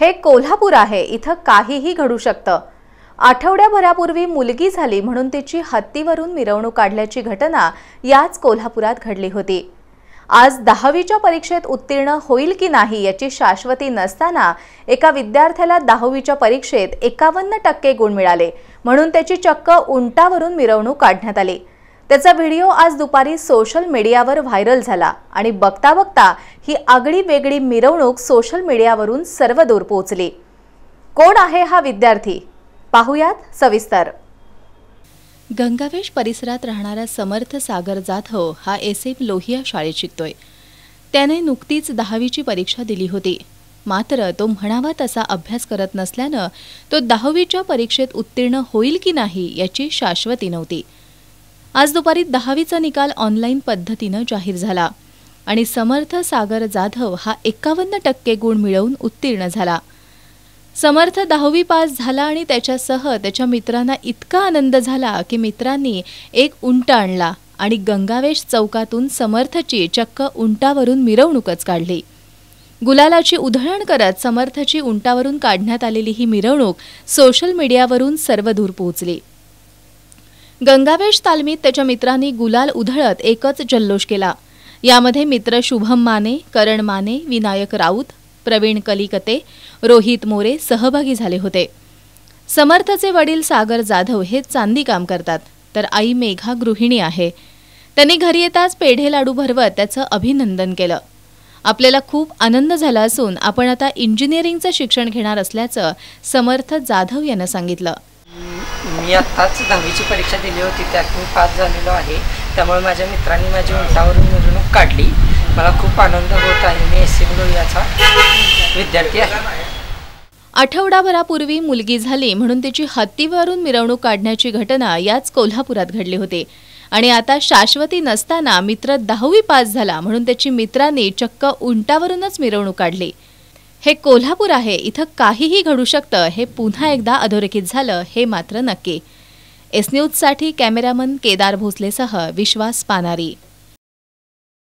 हे कोल्हापूर आहे इथं काहीही घडू शकतं आठवड्याभरापूर्वी मुलगी झाली म्हणून तिची हत्तीवरून मिरवणूक काढल्याची घटना याच कोल्हापुरात घडली होती आज दहावीच्या परीक्षेत उत्तीर्ण होईल की नाही याची शाश्वती नसताना एका विद्यार्थ्याला दहावीच्या परीक्षेत एकावन्न टक्के गुण मिळाले म्हणून त्याची चक्क उंटावरून मिरवणूक काढण्यात आली त्याचा व्हिडिओ आज दुपारी सोशल मीडियावर व्हायरल झाला आणि बघता बघता ही आगळी वेगळी मिरवणूक सोशल मीडियावरून सर्व पोहोचली कोण आहे हा विद्यार्थी पाहुयात सविस्तर गंगावेश परिसरात राहणारा समर्थ सागर जाधव हा एस एम लोहिया शाळेत शिकतोय त्याने नुकतीच दहावीची परीक्षा दिली होती मात्र तो म्हणावा तसा अभ्यास करत नसल्यानं तो दहावीच्या परीक्षेत उत्तीर्ण होईल की नाही याची शाश्वती नव्हती आज दुपारी दहावीचा निकाल ऑनलाईन पद्धतीनं जाहीर झाला आणि समर्थ सागर जाधव हा एकावन्न टक्के गुण मिळवून उत्तीर्ण झाला समर्थ दहावी पास झाला आणि त्याच्यासह त्याच्या मित्रांना इतका आनंद झाला की मित्रांनी एक उंट आणला आणि गंगावेश चौकातून समर्थची चक्क उंटावरून मिरवणूकच काढली गुलालाची उधळण करत समर्थची उंटावरून काढण्यात आलेली ही मिरवणूक सोशल मीडियावरून सर्वदूर पोहोचली गंगावेश तालमीत त्याच्या मित्रांनी गुलाल उधळत एकच जल्लोष केला यामध्ये मित्र शुभम माने करण माने विनायक राऊत प्रवीण कलिकते रोहित मोरे सहभागी झाले होते समर्थचे वडील सागर जाधव हे चांदी काम करतात तर आई मेघा गृहिणी आहे त्यांनी घरी येताच पेढे लाडू भरवत त्याचं अभिनंदन केलं आपल्याला खूप आनंद झाला असून आपण आता इंजिनिअरिंगचं शिक्षण घेणार असल्याचं समर्थ जाधव यांना सांगितलं मी आत्ताच दहावीची परीक्षा दिली होती त्यात मी पास झालेलो आहे त्यामुळे माझ्या मित्रांनी माझी उंटावरून मिरवणूक काढली मला खूप आनंद होत आहे मी एस सी याचा विद्यार्थी आहे आठवडाभरापूर्वी मुलगी झाली म्हणून तिची हत्तीवरून मिरवणूक काढण्याची घटना याच कोल्हापुरात घडली होती आणि आता शाश्वती नसताना मित्र दहावी पास झाला म्हणून त्याची मित्रांनी चक्क उंटावरूनच मिरवणूक काढली हे कोल्हापूर आहे इथं काहीही घडू शकतं हे पुन्हा एकदा अधोरेखित झालं हे मात्र नक्की एस न्यूजसाठी कॅमेरामन केदार भोसलेसह विश्वास पानारी